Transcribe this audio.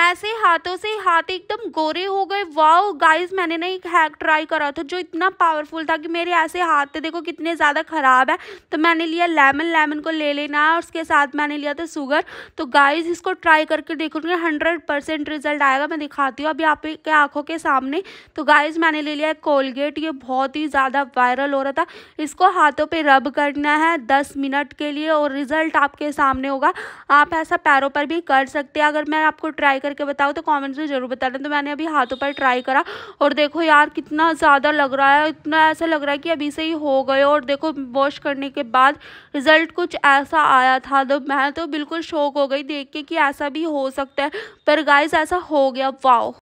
ऐसे हाथों से हाथ एकदम गोरे हो गए वाओ गाइस मैंने ना एक हैक ट्राई करा था जो इतना पावरफुल था कि मेरे ऐसे हाथ थे देखो कितने ज़्यादा ख़राब है तो मैंने लिया लेमन लेमन को ले लेना और उसके साथ मैंने लिया था शुगर तो गाइस इसको ट्राई करके देखोगे हंड्रेड परसेंट रिजल्ट आएगा मैं दिखाती हूँ अभी आपके आँखों के सामने तो गाइज मैंने ले लिया कोलगेट ये बहुत ही ज़्यादा वायरल हो रहा था इसको हाथों पर रब करना है दस मिनट के लिए और रिज़ल्ट आपके सामने होगा आप ऐसा पैरों पर भी कर सकते हैं अगर मैं आपको ट्राई करके बताओ तो कमेंट्स में ज़रूर बताना तो मैंने अभी हाथों पर ट्राई करा और देखो यार कितना ज़्यादा लग रहा है इतना ऐसा लग रहा है कि अभी से ही हो गए और देखो वॉश करने के बाद रिज़ल्ट कुछ ऐसा आया था तो मैं तो बिल्कुल शौक हो गई देख के कि ऐसा भी हो सकता है पर गाइस ऐसा हो गया वाओ